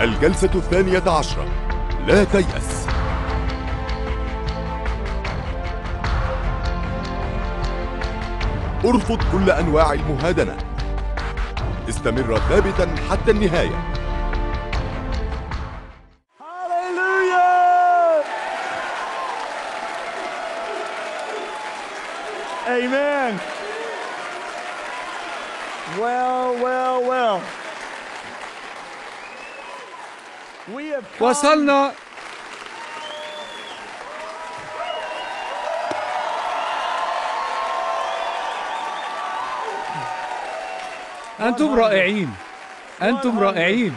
الجلسة الثانية عشرة لا تيأس ارفض كل أنواع المهادنة استمر ثابتا حتى النهاية Amen. Well, well, well. وصلنا أنتم رائعين أنتم رائعين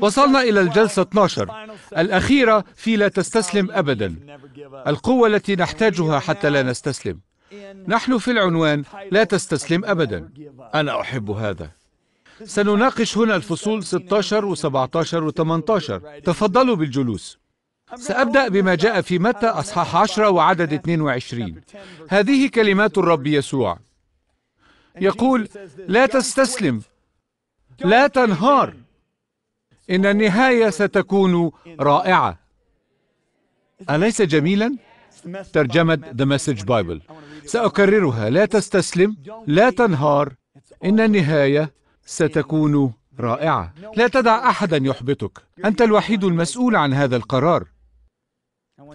وصلنا إلى الجلسة 12 الأخيرة في لا تستسلم أبدا القوة التي نحتاجها حتى لا نستسلم نحن في العنوان لا تستسلم أبدا أنا أحب هذا سنناقش هنا الفصول 16 و17 و18 تفضلوا بالجلوس سأبدأ بما جاء في متى أصحاح 10 وعدد 22 هذه كلمات الرب يسوع يقول لا تستسلم لا تنهار إن النهاية ستكون رائعة أليس جميلاً؟ ترجمة The Message Bible سأكررها لا تستسلم لا تنهار إن النهاية ستكون رائعة لا تدع أحدا يحبطك أنت الوحيد المسؤول عن هذا القرار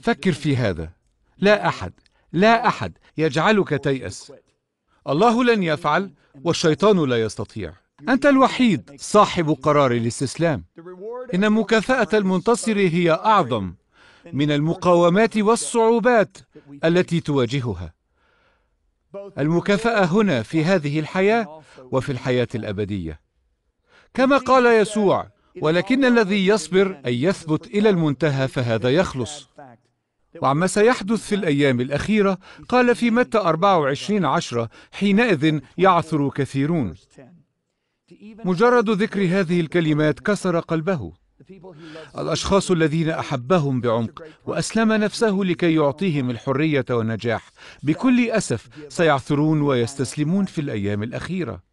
فكر في هذا لا أحد لا أحد يجعلك تيأس الله لن يفعل والشيطان لا يستطيع أنت الوحيد صاحب قرار الاستسلام إن مكافأة المنتصر هي أعظم من المقاومات والصعوبات التي تواجهها المكافاه هنا في هذه الحياه وفي الحياه الابديه كما قال يسوع ولكن الذي يصبر ان يثبت الى المنتهى فهذا يخلص وعما سيحدث في الأيام الأخيرة قال في متى 24 عشرة حينئذ يعثر كثيرون مجرد ذكر هذه الكلمات كسر قلبه الاشخاص الذين احبهم بعمق واسلم نفسه لكي يعطيهم الحريه والنجاح بكل اسف سيعثرون ويستسلمون في الايام الاخيره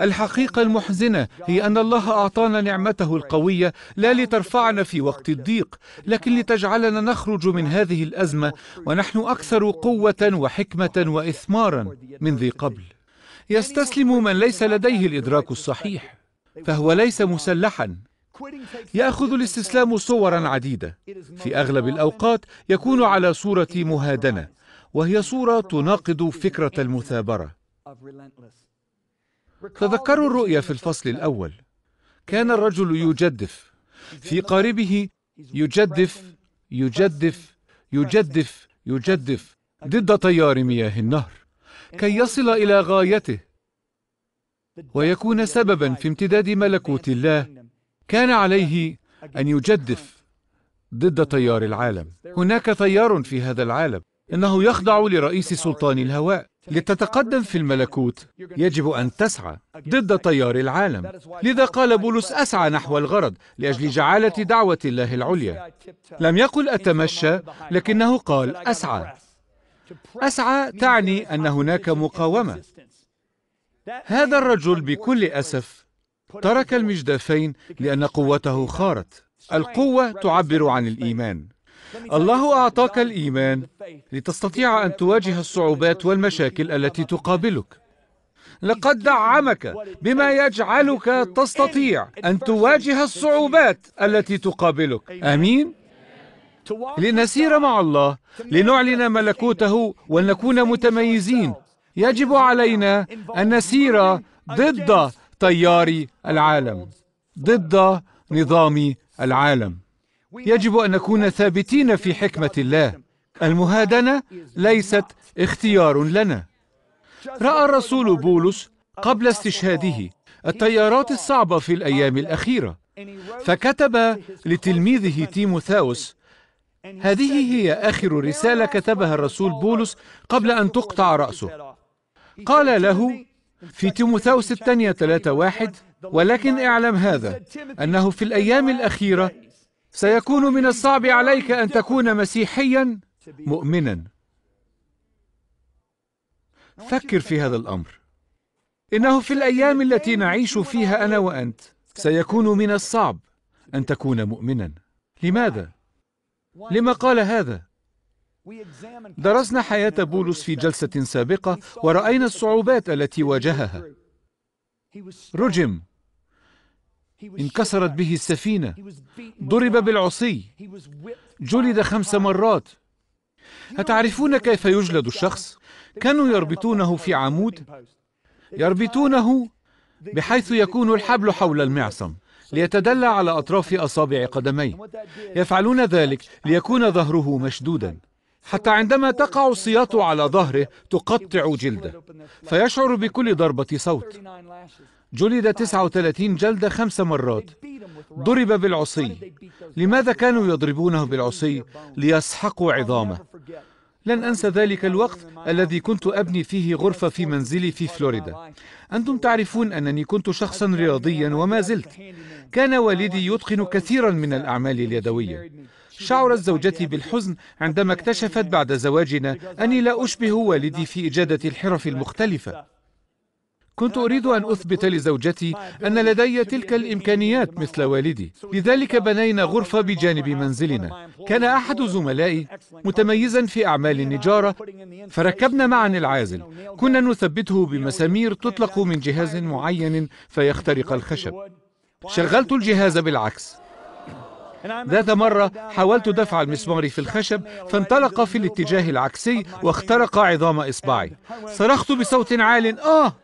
الحقيقه المحزنه هي ان الله اعطانا نعمته القويه لا لترفعنا في وقت الضيق لكن لتجعلنا نخرج من هذه الازمه ونحن اكثر قوه وحكمه واثمارا من ذي قبل يستسلم من ليس لديه الادراك الصحيح فهو ليس مسلحا ياخذ الاستسلام صورا عديده في اغلب الاوقات يكون على صوره مهادنه وهي صوره تناقض فكره المثابره تذكروا الرؤيا في الفصل الاول كان الرجل يجدف في قاربه يجدف يجدف يجدف يجدف ضد تيار مياه النهر كي يصل الى غايته ويكون سببا في امتداد ملكوت الله كان عليه ان يجدف ضد تيار العالم هناك تيار في هذا العالم انه يخضع لرئيس سلطان الهواء لتتقدم في الملكوت يجب ان تسعى ضد تيار العالم لذا قال بولس اسعى نحو الغرض لاجل جعاله دعوه الله العليا لم يقل اتمشى لكنه قال اسعى اسعى تعني ان هناك مقاومه هذا الرجل بكل أسف ترك المجدفين لأن قوته خارت القوة تعبر عن الإيمان الله أعطاك الإيمان لتستطيع أن تواجه الصعوبات والمشاكل التي تقابلك لقد دعمك بما يجعلك تستطيع أن تواجه الصعوبات التي تقابلك أمين؟ لنسير مع الله لنعلن ملكوته ولنكون متميزين يجب علينا أن نسير ضد تيار العالم ضد نظام العالم يجب أن نكون ثابتين في حكمة الله المهادنة ليست اختيار لنا رأى الرسول بولس قبل استشهاده التيارات الصعبة في الأيام الأخيرة فكتب لتلميذه تيموثاوس هذه هي آخر رسالة كتبها الرسول بولس قبل أن تقطع رأسه قال له في تيموثاوس الثانية ثلاثة واحد ولكن اعلم هذا أنه في الأيام الأخيرة سيكون من الصعب عليك أن تكون مسيحيا مؤمنا فكر في هذا الأمر إنه في الأيام التي نعيش فيها أنا وأنت سيكون من الصعب أن تكون مؤمنا لماذا؟ لما قال هذا؟ درسنا حياة بولس في جلسة سابقة ورأينا الصعوبات التي واجهها. رجم، انكسرت به السفينة، ضرب بالعصي، جلد خمس مرات. أتعرفون كيف يجلد الشخص؟ كانوا يربطونه في عمود، يربطونه بحيث يكون الحبل حول المعصم. ليتدلى على أطراف أصابع قدميه يفعلون ذلك ليكون ظهره مشدودا حتى عندما تقع السياط على ظهره تقطع جلده فيشعر بكل ضربة صوت جلد 39 جلدة خمس مرات ضرب بالعصي لماذا كانوا يضربونه بالعصي ليسحقوا عظامه لن أنسى ذلك الوقت الذي كنت أبني فيه غرفة في منزلي في فلوريدا أنتم تعرفون أنني كنت شخصا رياضيا وما زلت كان والدي يتقن كثيرا من الأعمال اليدوية شعرت زوجتي بالحزن عندما اكتشفت بعد زواجنا أني لا أشبه والدي في إجادة الحرف المختلفة كنت أريد أن أثبت لزوجتي أن لدي تلك الإمكانيات مثل والدي لذلك بنينا غرفة بجانب منزلنا كان أحد زملائي متميزا في أعمال النجارة فركبنا معا العازل كنا نثبته بمسامير تطلق من جهاز معين فيخترق الخشب شغلت الجهاز بالعكس ذات مرة حاولت دفع المسمار في الخشب فانطلق في الاتجاه العكسي واخترق عظام إصبعي صرخت بصوت عال آه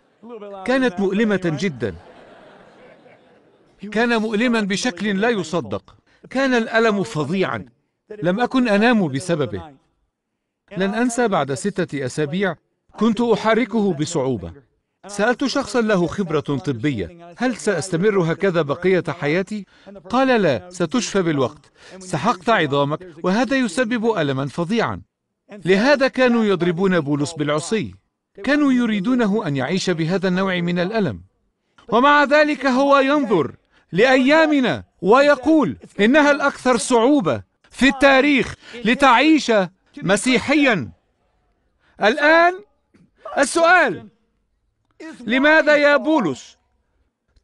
كانت مؤلمة جدا كان مؤلما بشكل لا يصدق كان الألم فظيعا لم أكن أنام بسببه لن أنسى بعد ستة أسابيع كنت أحركه بصعوبة سألت شخصا له خبرة طبية هل سأستمر هكذا بقية حياتي؟ قال لا ستشفى بالوقت سحقت عظامك وهذا يسبب ألما فظيعا لهذا كانوا يضربون بولس بالعصي كانوا يريدونه أن يعيش بهذا النوع من الألم ومع ذلك هو ينظر لأيامنا ويقول إنها الأكثر صعوبة في التاريخ لتعيش مسيحيا الآن السؤال لماذا يا بولس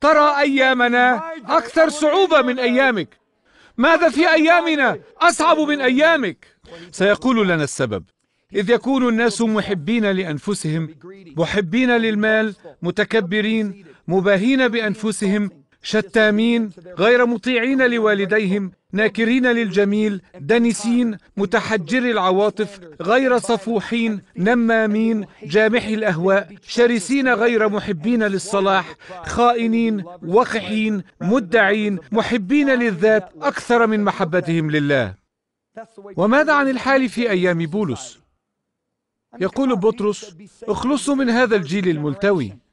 ترى ايامنا اكثر صعوبه من ايامك ماذا في ايامنا اصعب من ايامك سيقول لنا السبب إذ يكون الناس محبين لأنفسهم محبين للمال متكبرين مباهين بأنفسهم شتامين غير مطيعين لوالديهم ناكرين للجميل دنسين متحجري العواطف غير صفوحين نمامين جامحي الاهواء شرسين غير محبين للصلاح خائنين وقحين مدعين محبين للذات اكثر من محبتهم لله وماذا عن الحال في ايام بولس يقول بطرس اخلصوا من هذا الجيل الملتوي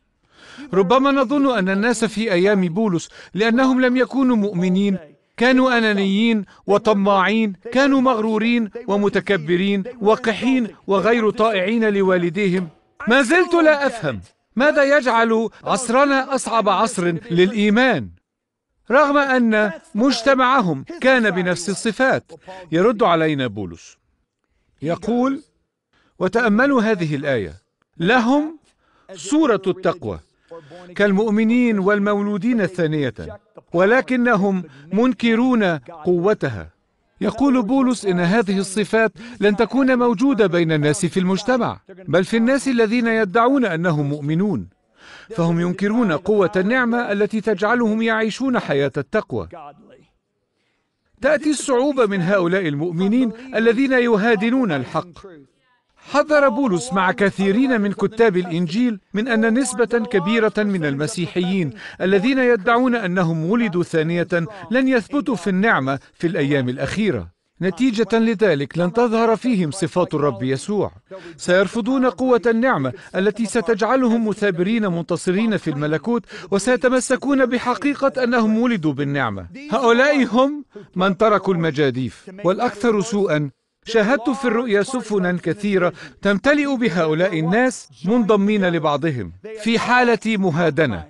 ربما نظن أن الناس في أيام بولس لأنهم لم يكونوا مؤمنين كانوا أنانيين وطماعين كانوا مغرورين ومتكبرين وقحين وغير طائعين لوالديهم ما زلت لا أفهم ماذا يجعل عصرنا أصعب عصر للإيمان رغم أن مجتمعهم كان بنفس الصفات يرد علينا بولس يقول وتأملوا هذه الآية لهم صورة التقوى كالمؤمنين والمولودين ثانية ولكنهم منكرون قوتها يقول بولس إن هذه الصفات لن تكون موجودة بين الناس في المجتمع بل في الناس الذين يدعون أنهم مؤمنون فهم ينكرون قوة النعمة التي تجعلهم يعيشون حياة التقوى تأتي الصعوبة من هؤلاء المؤمنين الذين يهادنون الحق حذر بولس مع كثيرين من كتاب الانجيل من ان نسبه كبيره من المسيحيين الذين يدعون انهم ولدوا ثانيه لن يثبتوا في النعمه في الايام الاخيره نتيجة لذلك لن تظهر فيهم صفات الرب يسوع سيرفضون قوة النعمة التي ستجعلهم مثابرين منتصرين في الملكوت وسيتمسكون بحقيقة أنهم ولدوا بالنعمة هؤلاء هم من تركوا المجاديف والأكثر سوءا شاهدت في الرؤيا سفنا كثيرة تمتلئ بهؤلاء الناس منضمين لبعضهم في حالة مهادنة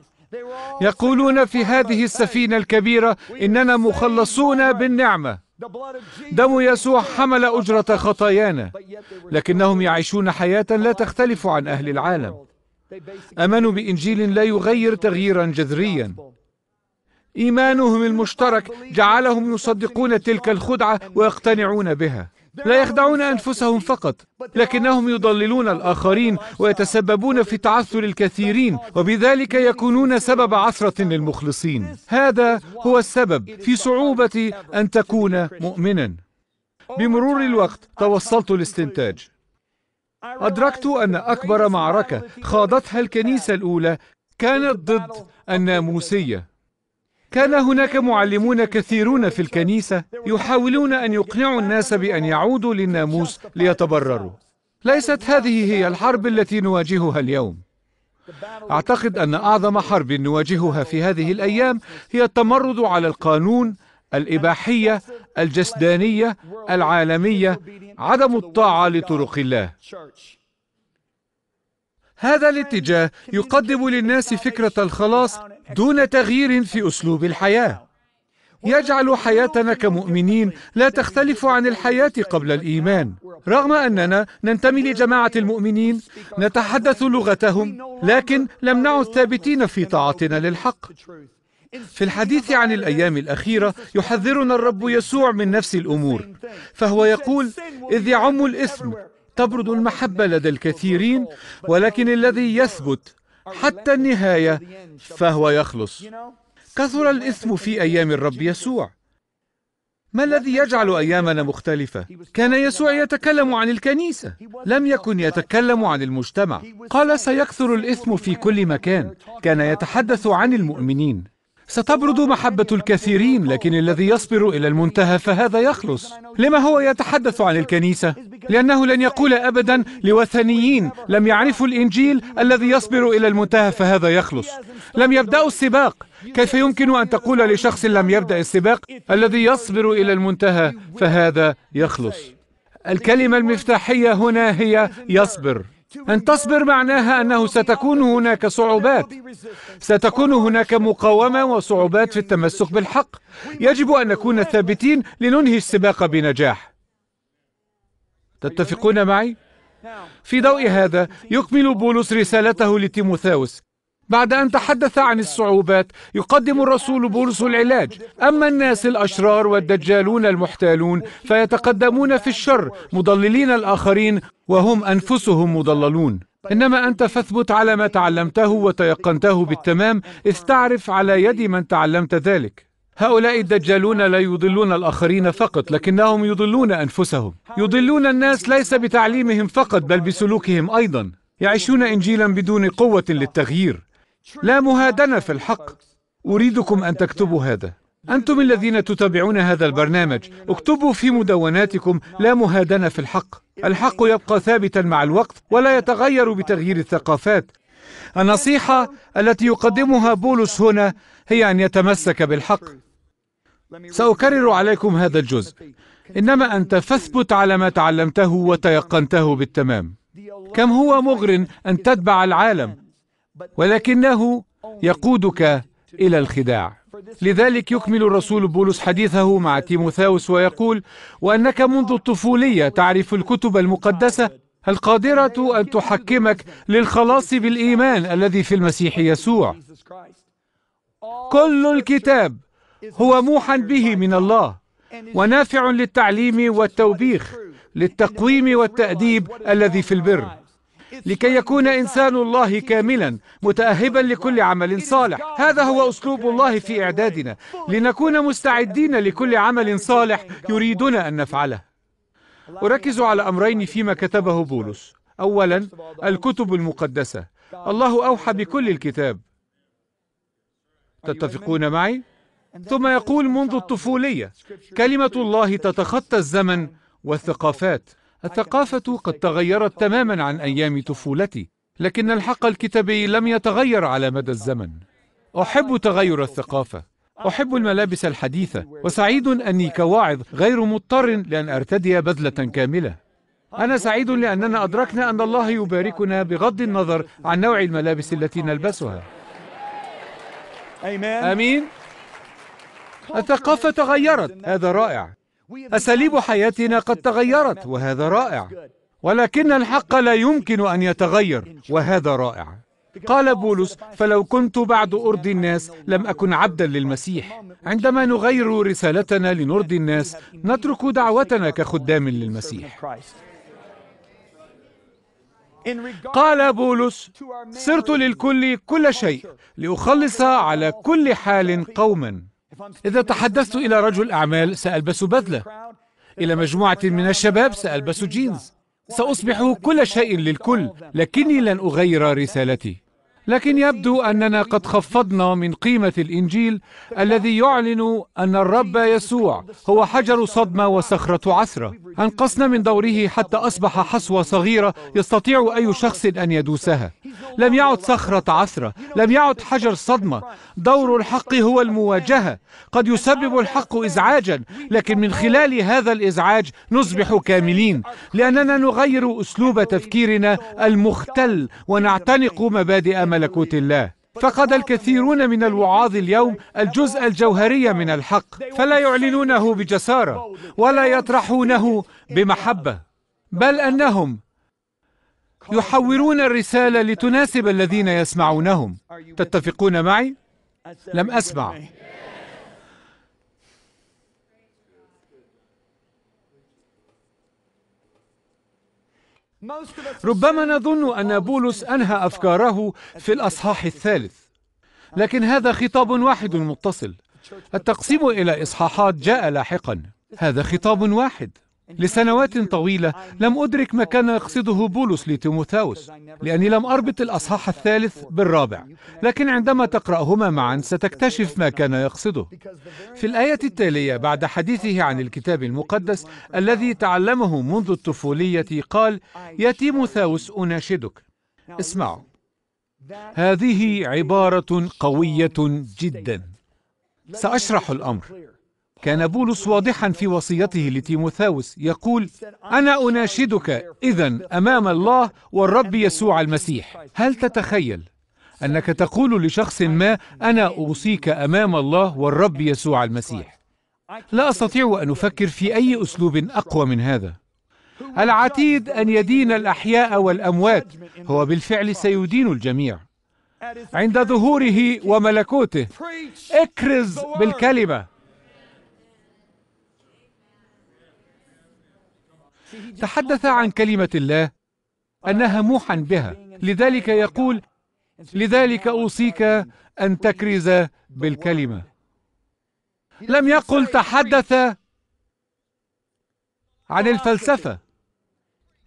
يقولون في هذه السفينة الكبيرة إننا مخلصون بالنعمة دم يسوع حمل أجرة خطايانا لكنهم يعيشون حياة لا تختلف عن أهل العالم امنوا بانجيل لا يغير تغييرا جذريا ايمانهم المشترك جعلهم يصدقون تلك الخدعه ويقتنعون بها لا يخدعون أنفسهم فقط لكنهم يضللون الآخرين ويتسببون في تعثر الكثيرين وبذلك يكونون سبب عثرة للمخلصين هذا هو السبب في صعوبة أن تكون مؤمنا بمرور الوقت توصلت الاستنتاج أدركت أن أكبر معركة خاضتها الكنيسة الأولى كانت ضد الناموسية كان هناك معلمون كثيرون في الكنيسة يحاولون أن يقنعوا الناس بأن يعودوا للناموس ليتبرروا ليست هذه هي الحرب التي نواجهها اليوم أعتقد أن أعظم حرب نواجهها في هذه الأيام هي التمرد على القانون الإباحية الجسدانية العالمية عدم الطاعة لطرق الله هذا الاتجاه يقدم للناس فكرة الخلاص دون تغيير في اسلوب الحياه يجعل حياتنا كمؤمنين لا تختلف عن الحياه قبل الايمان رغم اننا ننتمي لجماعه المؤمنين نتحدث لغتهم لكن لم نعد ثابتين في طاعتنا للحق في الحديث عن الايام الاخيره يحذرنا الرب يسوع من نفس الامور فهو يقول اذ يعم الاثم تبرد المحبه لدى الكثيرين ولكن الذي يثبت حتى النهاية فهو يخلص كثر الإثم في أيام الرب يسوع ما الذي يجعل ايامنا مختلفه كان يسوع يتكلم عن الكنيسه لم يكن يتكلم عن المجتمع قال سيكثر الاثم في كل مكان كان يتحدث عن المؤمنين ستبرد محبة الكثيرين لكن الذي يصبر إلى المنتهى فهذا يخلص لما هو يتحدث عن الكنيسة لأنه لن يقول أبدا لوثنيين لم يعرفوا الإنجيل الذي يصبر إلى المنتهى فهذا يخلص لم يبدأوا السباق كيف يمكن أن تقول لشخص لم يبدأ السباق الذي يصبر إلى المنتهى فهذا يخلص الكلمة المفتاحية هنا هي يصبر أن تصبر معناها أنه ستكون هناك صعوبات ستكون هناك مقاومة وصعوبات في التمسك بالحق يجب أن نكون ثابتين لننهي السباق بنجاح تتفقون معي؟ في ضوء هذا يكمل بولس رسالته لتيموثاوس بعد أن تحدث عن الصعوبات يقدم الرسول بولس العلاج أما الناس الأشرار والدجالون المحتالون فيتقدمون في الشر مضللين الآخرين وهم أنفسهم مضللون إنما أنت فاثبت على ما تعلمته وتيقنته بالتمام إذ تعرف على يد من تعلمت ذلك هؤلاء الدجالون لا يضلون الآخرين فقط لكنهم يضلون أنفسهم يضلون الناس ليس بتعليمهم فقط بل بسلوكهم أيضا يعيشون إنجيلا بدون قوة للتغيير لا مهادنه في الحق اريدكم ان تكتبوا هذا انتم الذين تتابعون هذا البرنامج اكتبوا في مدوناتكم لا مهادنه في الحق الحق يبقى ثابتا مع الوقت ولا يتغير بتغيير الثقافات النصيحه التي يقدمها بولس هنا هي ان يتمسك بالحق ساكرر عليكم هذا الجزء انما انت فاثبت على ما تعلمته وتيقنته بالتمام كم هو مغر ان تتبع العالم ولكنه يقودك إلى الخداع لذلك يكمل الرسول بولس حديثه مع تيموثاوس ويقول وأنك منذ الطفولية تعرف الكتب المقدسة القادرة أن تحكمك للخلاص بالإيمان الذي في المسيح يسوع كل الكتاب هو موحى به من الله ونافع للتعليم والتوبيخ للتقويم والتأديب الذي في البر لكي يكون إنسان الله كاملا متأهبا لكل عمل صالح هذا هو أسلوب الله في إعدادنا لنكون مستعدين لكل عمل صالح يريدنا أن نفعله أركز على أمرين فيما كتبه بولس أولا الكتب المقدسة الله أوحى بكل الكتاب تتفقون معي؟ ثم يقول منذ الطفولية كلمة الله تتخطى الزمن والثقافات الثقافة قد تغيرت تماما عن أيام طفولتي لكن الحق الكتابي لم يتغير على مدى الزمن أحب تغير الثقافة أحب الملابس الحديثة وسعيد أني كواعظ غير مضطر لأن أرتدي بذلة كاملة أنا سعيد لأننا أدركنا أن الله يباركنا بغض النظر عن نوع الملابس التي نلبسها آمين الثقافة تغيرت هذا رائع أساليب حياتنا قد تغيرت وهذا رائع ولكن الحق لا يمكن أن يتغير وهذا رائع قال بولس فلو كنت بعد أرضي الناس لم أكن عبدا للمسيح عندما نغير رسالتنا لنرضي الناس نترك دعوتنا كخدام للمسيح قال بولس صرت للكل كل شيء لأخلص على كل حال قوما إذا تحدثت إلى رجل أعمال سألبس بدلة إلى مجموعة من الشباب سألبس جينز سأصبح كل شيء للكل لكني لن أغير رسالتي لكن يبدو أننا قد خفضنا من قيمة الإنجيل الذي يعلن أن الرب يسوع هو حجر صدمة وصخرة عثره أنقصنا من دوره حتى أصبح حصوة صغيرة يستطيع أي شخص أن يدوسها لم يعد صخرة عثره لم يعد حجر صدمة دور الحق هو المواجهة قد يسبب الحق إزعاجا لكن من خلال هذا الإزعاج نصبح كاملين لأننا نغير أسلوب تفكيرنا المختل ونعتنق مبادئ ملكوت الله فقد الكثيرون من الوعاظ اليوم الجزء الجوهري من الحق فلا يعلنونه بجسارة ولا يطرحونه بمحبة بل أنهم يحورون الرسالة لتناسب الذين يسمعونهم تتفقون معي؟ لم أسمع ربما نظن أن بولس أنهى أفكاره في الأصحاح الثالث لكن هذا خطاب واحد متصل التقسيم إلى إصحاحات جاء لاحقا هذا خطاب واحد لسنوات طويلة لم أدرك ما كان يقصده بولس لتيموثاوس لأني لم أربط الأصحاح الثالث بالرابع لكن عندما تقرأهما معا ستكتشف ما كان يقصده في الآية التالية بعد حديثه عن الكتاب المقدس الذي تعلمه منذ الطفولية قال يا تيموثاوس أناشدك اسمعوا هذه عبارة قوية جدا سأشرح الأمر كان بولس واضحا في وصيته لتيموثاوس يقول أنا أناشدك إذا أمام الله والرب يسوع المسيح هل تتخيل أنك تقول لشخص ما أنا أوصيك أمام الله والرب يسوع المسيح لا أستطيع أن أفكر في أي أسلوب أقوى من هذا العتيد أن يدين الأحياء والأموات هو بالفعل سيدين الجميع عند ظهوره وملكوته اكرز بالكلمه تحدث عن كلمة الله أنها موحا بها لذلك يقول لذلك أوصيك أن تكرز بالكلمة لم يقل تحدث عن الفلسفة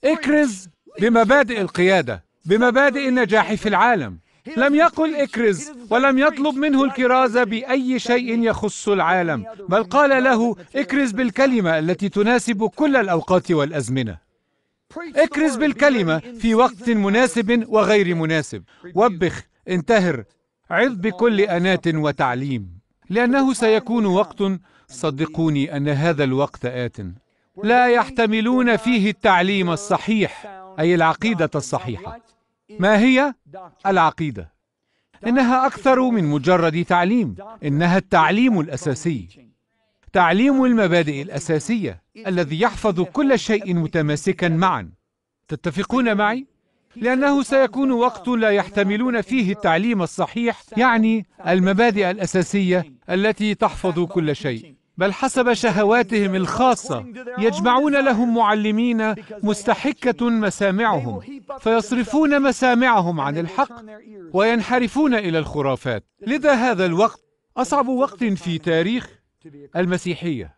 اكرز بمبادئ القيادة بمبادئ النجاح في العالم لم يقل اكرز ولم يطلب منه الكرازة بأي شيء يخص العالم بل قال له اكرز بالكلمة التي تناسب كل الأوقات والأزمنة اكرز بالكلمة في وقت مناسب وغير مناسب وبخ انتهر عظ بكل أناة وتعليم لأنه سيكون وقت صدقوني أن هذا الوقت آت لا يحتملون فيه التعليم الصحيح أي العقيدة الصحيحة ما هي العقيدة؟ إنها أكثر من مجرد تعليم إنها التعليم الأساسي تعليم المبادئ الأساسية الذي يحفظ كل شيء متماسكا معا تتفقون معي؟ لأنه سيكون وقت لا يحتملون فيه التعليم الصحيح يعني المبادئ الأساسية التي تحفظ كل شيء بل حسب شهواتهم الخاصة يجمعون لهم معلمين مستحكة مسامعهم فيصرفون مسامعهم عن الحق وينحرفون إلى الخرافات لذا هذا الوقت أصعب وقت في تاريخ المسيحية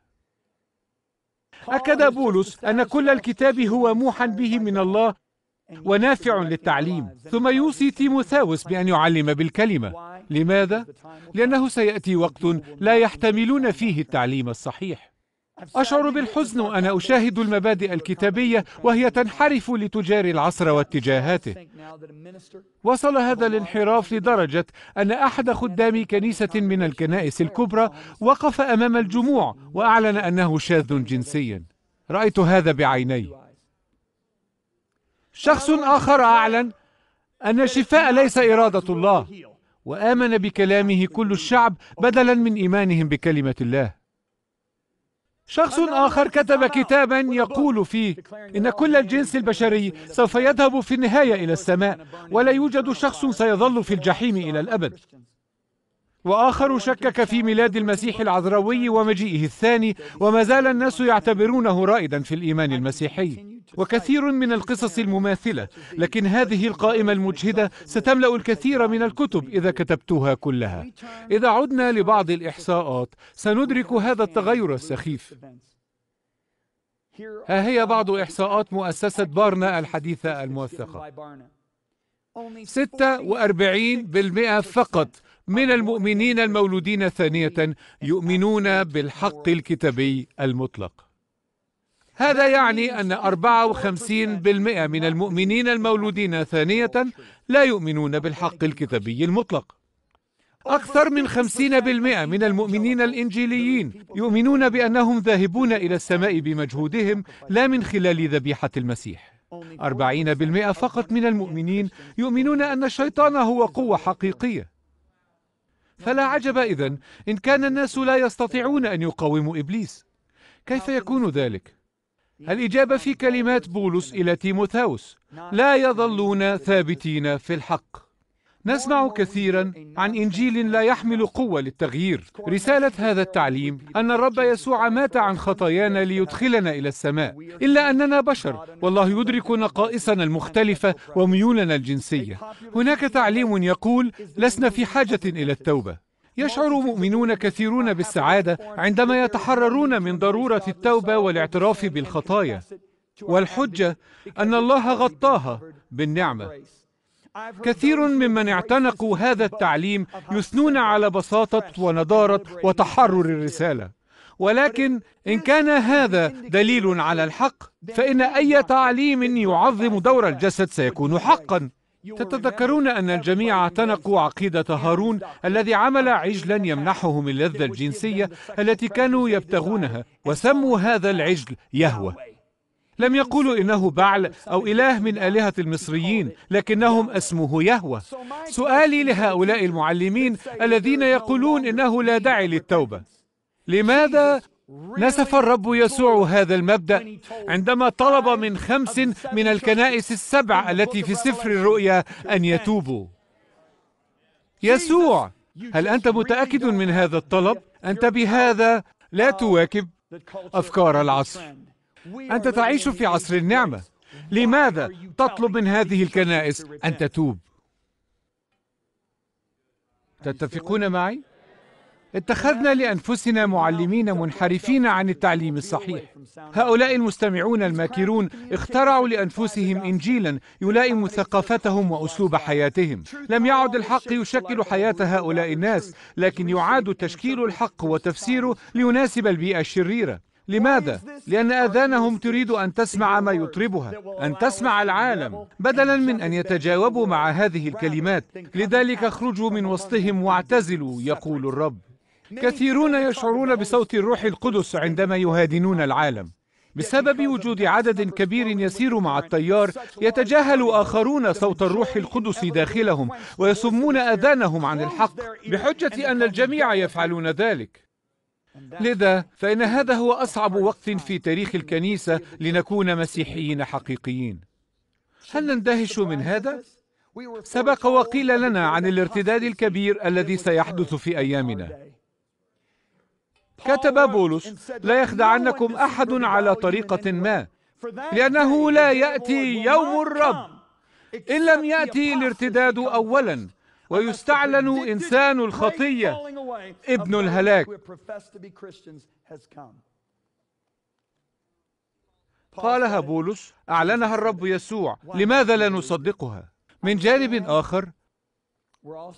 أكد بولس أن كل الكتاب هو موحى به من الله ونافع للتعليم ثم يوصي تيموثاوس بأن يعلم بالكلمة لماذا؟ لأنه سيأتي وقت لا يحتملون فيه التعليم الصحيح أشعر بالحزن وأنا أشاهد المبادئ الكتابية وهي تنحرف لتجاري العصر واتجاهاته وصل هذا الانحراف لدرجة أن أحد خدام كنيسة من الكنائس الكبرى وقف أمام الجموع وأعلن أنه شاذ جنسيا رأيت هذا بعيني شخص آخر أعلن أن الشفاء ليس إرادة الله وآمن بكلامه كل الشعب بدلا من إيمانهم بكلمة الله شخص آخر كتب كتابا يقول فيه إن كل الجنس البشري سوف يذهب في النهاية إلى السماء ولا يوجد شخص سيظل في الجحيم إلى الأبد وآخر شكك في ميلاد المسيح العذراوي ومجيئه الثاني وما زال الناس يعتبرونه رائدا في الإيمان المسيحي وكثير من القصص المماثلة لكن هذه القائمة المجهدة ستملأ الكثير من الكتب إذا كتبتها كلها إذا عدنا لبعض الإحصاءات سندرك هذا التغير السخيف ها هي بعض إحصاءات مؤسسة بارنا الحديثة الموثقة 46% فقط من المؤمنين المولودين ثانية يؤمنون بالحق الكتابي المطلق هذا يعني أن 54% من المؤمنين المولودين ثانية لا يؤمنون بالحق الكتابي المطلق أكثر من 50% من المؤمنين الإنجيليين يؤمنون بأنهم ذاهبون إلى السماء بمجهودهم لا من خلال ذبيحة المسيح 40% فقط من المؤمنين يؤمنون أن الشيطان هو قوة حقيقية فلا عجب إذن إن كان الناس لا يستطيعون أن يقاوموا إبليس كيف يكون ذلك؟ الإجابة في كلمات بولس إلى تيموثاوس لا يظلون ثابتين في الحق نسمع كثيرا عن انجيل لا يحمل قوه للتغيير رساله هذا التعليم ان الرب يسوع مات عن خطايانا ليدخلنا الى السماء الا اننا بشر والله يدرك نقائصنا المختلفه وميولنا الجنسيه هناك تعليم يقول لسنا في حاجه الى التوبه يشعر مؤمنون كثيرون بالسعادة عندما يتحررون من ضرورة التوبة والاعتراف بالخطايا والحجة أن الله غطاها بالنعمة كثير ممن اعتنقوا هذا التعليم يثنون على بساطة ونضارة وتحرر الرسالة ولكن إن كان هذا دليل على الحق فإن أي تعليم يعظم دور الجسد سيكون حقا تتذكرون أن الجميع اعتنقوا عقيدة هارون الذي عمل عجلا يمنحهم اللذة الجنسية التي كانوا يبتغونها وسموا هذا العجل يهوه لم يقولوا إنه بعل أو إله من آلهة المصريين لكنهم اسمه يهوى سؤالي لهؤلاء المعلمين الذين يقولون إنه لا داعي للتوبة لماذا نسف الرب يسوع هذا المبدا عندما طلب من خمس من الكنائس السبع التي في سفر الرؤيا ان يتوبوا يسوع هل انت متاكد من هذا الطلب انت بهذا لا تواكب افكار العصر انت تعيش في عصر النعمه لماذا تطلب من هذه الكنائس ان تتوب تتفقون معي اتخذنا لانفسنا معلمين منحرفين عن التعليم الصحيح هؤلاء المستمعون الماكرون اخترعوا لانفسهم انجيلا يلائم ثقافتهم واسلوب حياتهم لم يعد الحق يشكل حياه هؤلاء الناس لكن يعاد تشكيل الحق وتفسيره ليناسب البيئه الشريره لماذا؟ لأن آذانهم تريد أن تسمع ما يطربها، أن تسمع العالم، بدلاً من أن يتجاوبوا مع هذه الكلمات، لذلك اخرجوا من وسطهم واعتزلوا يقول الرب. كثيرون يشعرون بصوت الروح القدس عندما يهادنون العالم بسبب وجود عدد كبير يسير مع التيار يتجاهل آخرون صوت الروح القدس داخلهم ويصمون أذانهم عن الحق بحجة أن الجميع يفعلون ذلك لذا فإن هذا هو أصعب وقت في تاريخ الكنيسة لنكون مسيحيين حقيقيين هل نندهش من هذا؟ سبق وقيل لنا عن الارتداد الكبير الذي سيحدث في أيامنا كتب بولس لا يخدعنكم أحد على طريقة ما لأنه لا يأتي يوم الرب إن لم يأتي الارتداد أولا ويستعلن إنسان الخطية ابن الهلاك قالها بولس أعلنها الرب يسوع لماذا لا نصدقها؟ من جانب آخر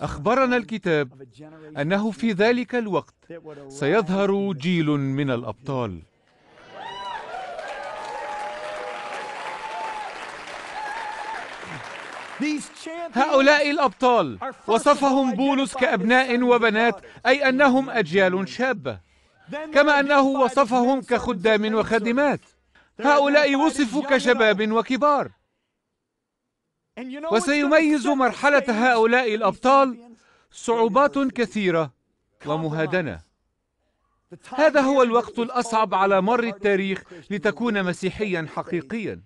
أخبرنا الكتاب أنه في ذلك الوقت سيظهر جيل من الأبطال هؤلاء الأبطال وصفهم بولس كأبناء وبنات أي أنهم أجيال شابة كما أنه وصفهم كخدام وخادمات هؤلاء وصفوا كشباب وكبار وسيميز مرحلة هؤلاء الأبطال صعوبات كثيرة ومهادنة هذا هو الوقت الأصعب على مر التاريخ لتكون مسيحيا حقيقيا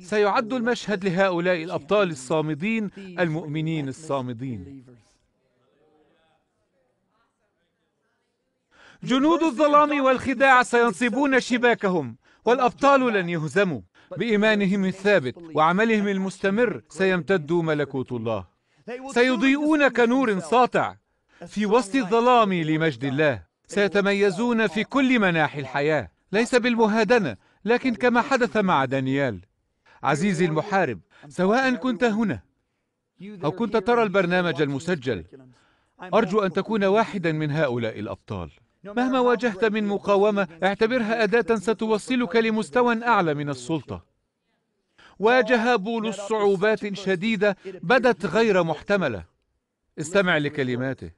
سيعد المشهد لهؤلاء الأبطال الصامدين المؤمنين الصامدين جنود الظلام والخداع سينصبون شباكهم والأبطال لن يهزموا بإيمانهم الثابت وعملهم المستمر سيمتد ملكوت الله سيضيئون كنور ساطع في وسط الظلام لمجد الله سيتميزون في كل مناحي الحياة ليس بالمهادنة لكن كما حدث مع دانيال عزيزي المحارب سواء كنت هنا أو كنت ترى البرنامج المسجل أرجو أن تكون واحدا من هؤلاء الأبطال مهما واجهت من مقاومة اعتبرها أداة ستوصلك لمستوى أعلى من السلطة واجه بولس صعوبات شديدة بدت غير محتملة استمع لكلماته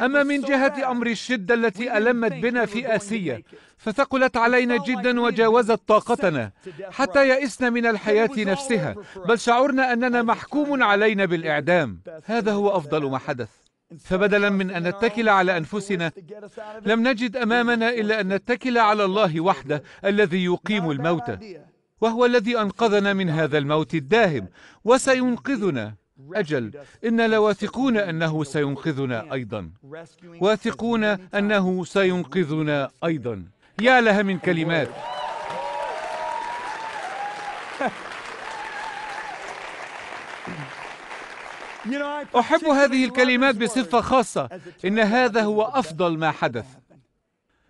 أما من جهة أمر الشدة التي ألمت بنا في آسيا فثقلت علينا جدا وجاوزت طاقتنا حتى يئسنا من الحياة نفسها بل شعرنا أننا محكوم علينا بالإعدام هذا هو أفضل ما حدث فبدلا من ان نتكل على انفسنا لم نجد امامنا الا ان نتكل على الله وحده الذي يقيم الموتى وهو الذي انقذنا من هذا الموت الداهم وسينقذنا اجل ان لواثقون انه سينقذنا ايضا واثقون انه سينقذنا ايضا يا لها من كلمات أحب هذه الكلمات بصفة خاصة إن هذا هو أفضل ما حدث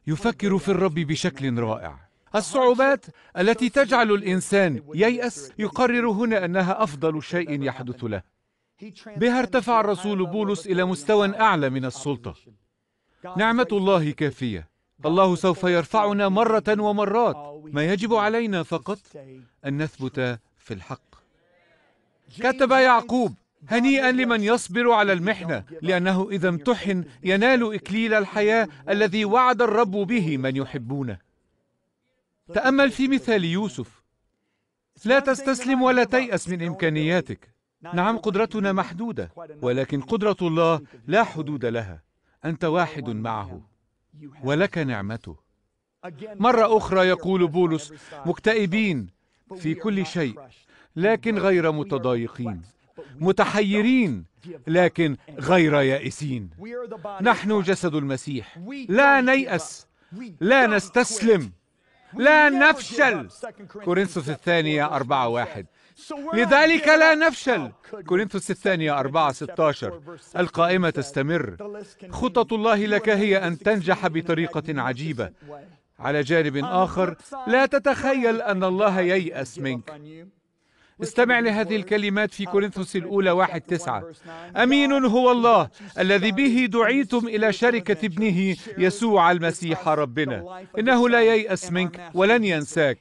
يفكر في الرب بشكل رائع الصعوبات التي تجعل الإنسان ييأس يقرر هنا أنها أفضل شيء يحدث له بها ارتفع الرسول بولس إلى مستوى أعلى من السلطة نعمة الله كافية الله سوف يرفعنا مرة ومرات ما يجب علينا فقط أن نثبت في الحق كتب يعقوب هنيئا لمن يصبر على المحنه لانه اذا امتحن ينال اكليل الحياه الذي وعد الرب به من يحبونه تامل في مثال يوسف لا تستسلم ولا تياس من امكانياتك نعم قدرتنا محدوده ولكن قدره الله لا حدود لها انت واحد معه ولك نعمته مره اخرى يقول بولس مكتئبين في كل شيء لكن غير متضايقين متحيرين لكن غير يائسين نحن جسد المسيح لا نيأس لا نستسلم لا نفشل كورنثوس الثانية أربعة واحد لذلك لا نفشل كورنثوس الثانية أربعة ستاشر القائمة تستمر خطط الله لك هي أن تنجح بطريقة عجيبة على جانب آخر لا تتخيل أن الله ييأس منك استمع لهذه الكلمات في كورنثوس الأولى واحد تسعة أمين هو الله الذي به دعيتم إلى شركة ابنه يسوع المسيح ربنا إنه لا ييأس منك ولن ينساك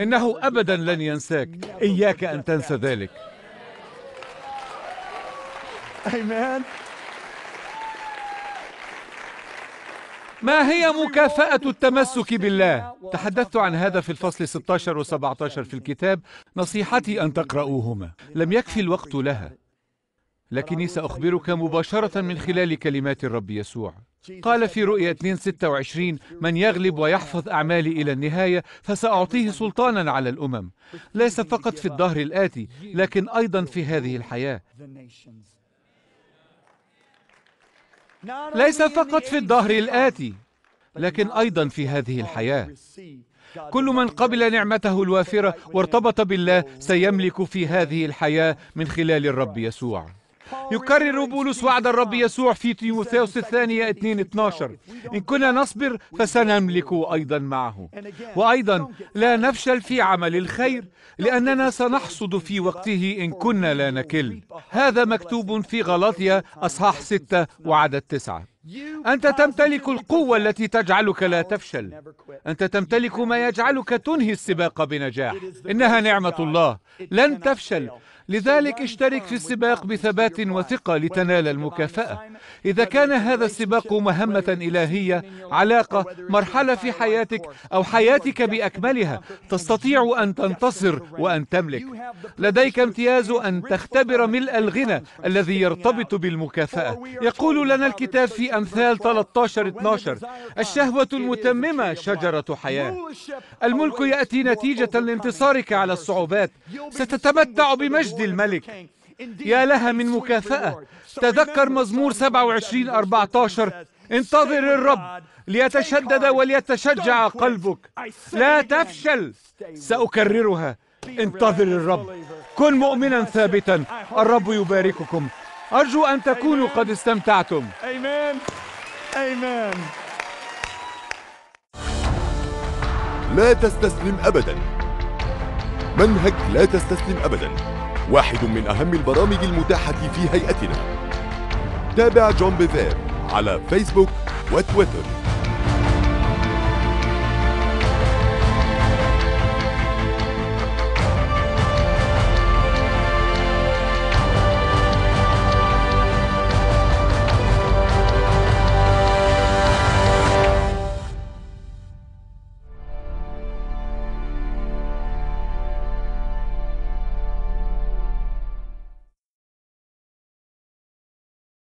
إنه أبدا لن ينساك إياك أن تنسى ذلك Amen. ما هي مكافأة التمسك بالله؟ تحدثت عن هذا في الفصل 16 و 17 في الكتاب نصيحتي أن تقرأوهما لم يكفي الوقت لها لكني سأخبرك مباشرة من خلال كلمات الرب يسوع قال في رؤيا 226 26 من يغلب ويحفظ أعمالي إلى النهاية فسأعطيه سلطانا على الأمم ليس فقط في الدهر الآتي لكن أيضا في هذه الحياة ليس فقط في الدهر الآتي لكن أيضا في هذه الحياة كل من قبل نعمته الوافرة وارتبط بالله سيملك في هذه الحياة من خلال الرب يسوع يكرر بولس وعد الرب يسوع في تيموثاوس الثانية 2 12 إن كنا نصبر فسنملك أيضا معه وأيضا لا نفشل في عمل الخير لأننا سنحصد في وقته إن كنا لا نكل هذا مكتوب في غلاطيا أصحاح 6 وعدد 9 أنت تمتلك القوة التي تجعلك لا تفشل أنت تمتلك ما يجعلك تنهي السباق بنجاح إنها نعمة الله لن تفشل لذلك اشترك في السباق بثبات وثقة لتنال المكافأة إذا كان هذا السباق مهمة إلهية علاقة مرحلة في حياتك أو حياتك بأكملها تستطيع أن تنتصر وأن تملك لديك امتياز أن تختبر ملء الغنى الذي يرتبط بالمكافأة يقول لنا الكتاب في أمثال 13-12 الشهوة المتممة شجرة حياة الملك يأتي نتيجة لانتصارك على الصعوبات ستتمتع بمجد مجد الملك يا لها من مكافأة تذكر مزمور 27 14 انتظر الرب ليتشدد وليتشجع قلبك لا تفشل سأكررها انتظر الرب كن مؤمنا ثابتا الرب يبارككم أرجو أن تكونوا قد استمتعتم لا تستسلم أبدا منهج لا تستسلم أبداً واحد من أهم البرامج المتاحة في هيئتنا تابع جون بيفير على فيسبوك وتويتر